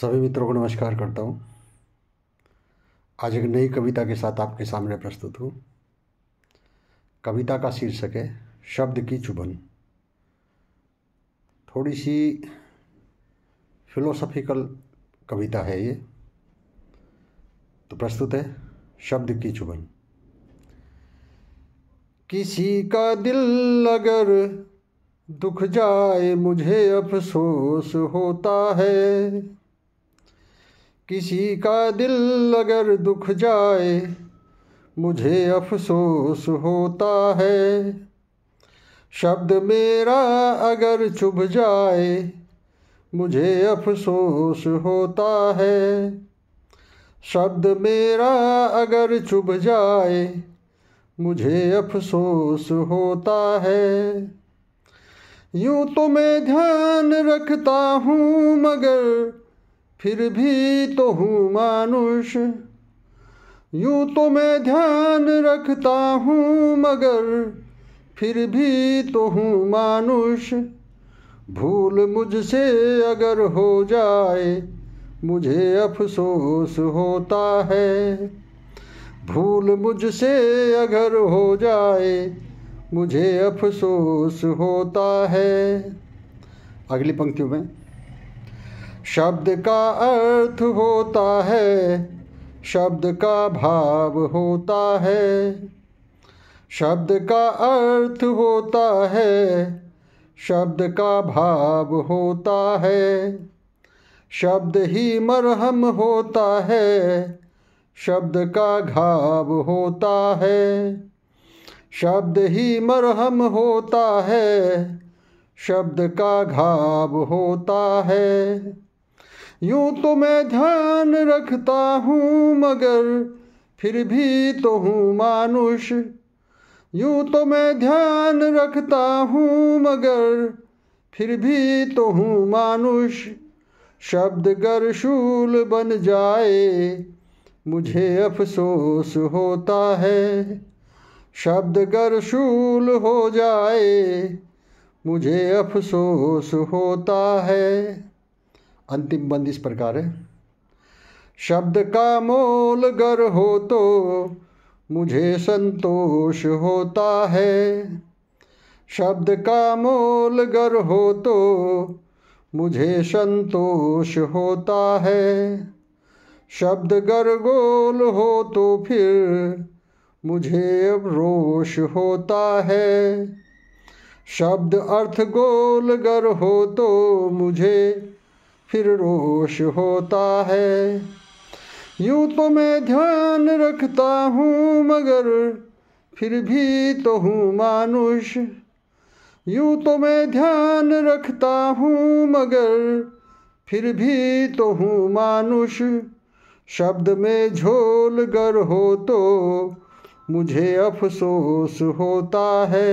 सभी मित्रों को नमस्कार करता हूँ आज एक नई कविता के साथ आपके सामने प्रस्तुत हूँ कविता का शीर्षक है शब्द की चुभन थोड़ी सी फिलोसॉफिकल कविता है ये तो प्रस्तुत है शब्द की चुभन किसी का दिल अगर दुख जाए मुझे अफसोस होता है किसी का दिल अगर दुख जाए मुझे अफसोस होता है शब्द मेरा अगर चुभ जाए मुझे अफसोस होता है शब्द मेरा अगर चुभ जाए मुझे अफसोस होता है यूँ तो मैं ध्यान रखता हूँ मगर फिर भी तो हूँ मानुष यूं तो मैं ध्यान रखता हूँ मगर फिर भी तो हूँ मानुष भूल मुझसे अगर हो जाए मुझे अफसोस होता है भूल मुझसे अगर हो जाए मुझे अफसोस होता है अगली पंक्तियों में शब्द का अर्थ होता है शब्द का भाव होता है शब्द का अर्थ होता है शब्द का भाव होता है शब्द ही मरहम होता है शब्द का घाव होता है शब्द ही मरहम होता है शब्द का घाव होता है यूं तो मैं ध्यान रखता हूँ मगर फिर भी तो हूँ मानुष यूं तो मैं ध्यान रखता हूँ मगर फिर भी तो हूँ मानुष शब्द गर शूल बन जाए मुझे अफसोस होता है शब्द गर शूल हो जाए मुझे अफसोस होता है अंतिम बंद इस प्रकार है शब्द का मोल गर हो तो मुझे संतोष होता है शब्द का मोल गर हो तो मुझे संतोष होता है शब्द गर गोल हो तो फिर मुझे अब रोष होता है शब्द अर्थ गोल गर हो तो मुझे फिर रोश होता है यूं तो मैं ध्यान रखता हूँ मगर फिर भी तो हूँ मानुष यूं तो मैं ध्यान रखता हूँ मगर फिर भी तो हूँ मानुष शब्द में झोल गर हो तो मुझे अफसोस होता है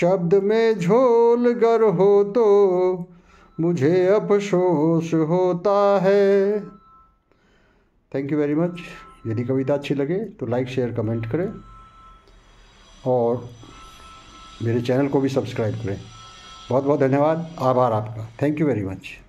शब्द में झोल गर हो तो मुझे अफसोस होता है थैंक यू वेरी मच यदि कविता अच्छी लगे तो लाइक शेयर कमेंट करें और मेरे चैनल को भी सब्सक्राइब करें बहुत बहुत धन्यवाद आभार आपका थैंक यू वेरी मच